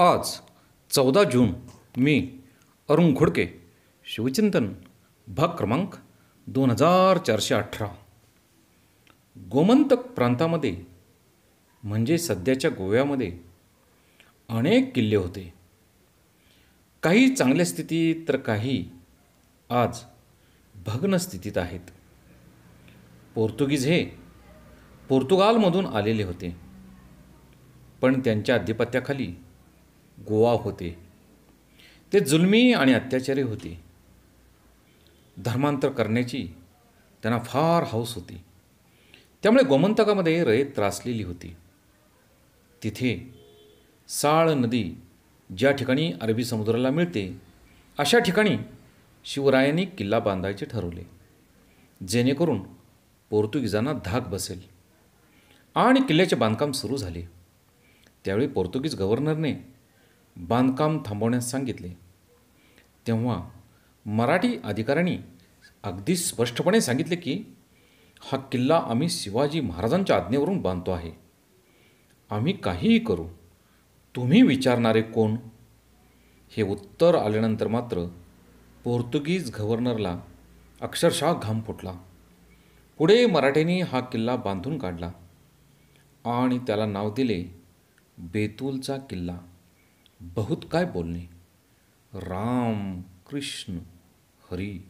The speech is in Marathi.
आज चौदा जून मी अरुण घोडके शिवचिंतन भाग क्रमांक दोन हजार चारशे अठरा गोमंतक प्रांतामध्ये म्हणजे सध्याच्या गोव्यामध्ये अनेक किल्ले होते काही चांगल्या स्थितीत तर काही आज भग्न स्थितीत आहेत पोर्तुगीज हे पोर्तुगालमधून आलेले होते पण त्यांच्या अधिपत्याखाली गोवा होते ते जुलमी आणि अत्याचारी होते धर्मांतर करण्याची त्यांना फार हौस होती त्यामुळे गोमंतकामध्ये रयत त्रासलेली होती तिथे साळ नदी ज्या ठिकाणी अरबी समुद्राला मिळते अशा ठिकाणी शिवरायांनी किल्ला बांधायचे ठरवले जेणेकरून पोर्तुगीजांना धाक बसेल आणि किल्ल्याचे बांधकाम सुरू झाले त्यावेळी पोर्तुगीज गव्हर्नरने बांधकाम थांबवण्यास सांगितले तेव्हा मराठी अधिकाऱ्यांनी अगदी स्पष्टपणे सांगितले की हा किल्ला आम्ही शिवाजी महाराजांच्या आज्ञेवरून बांधतो आहे आम्ही काहीही करू तुम्ही विचारणारे कोण हे उत्तर आल्यानंतर मात्र पोर्तुगीज गव्हर्नरला अक्षरशः घाम फुटला पुढे मराठ्यांनी हा किल्ला बांधून काढला आणि त्याला नाव दिले बेतूलचा किल्ला बहुत काय बोलणे राम कृष्ण हरी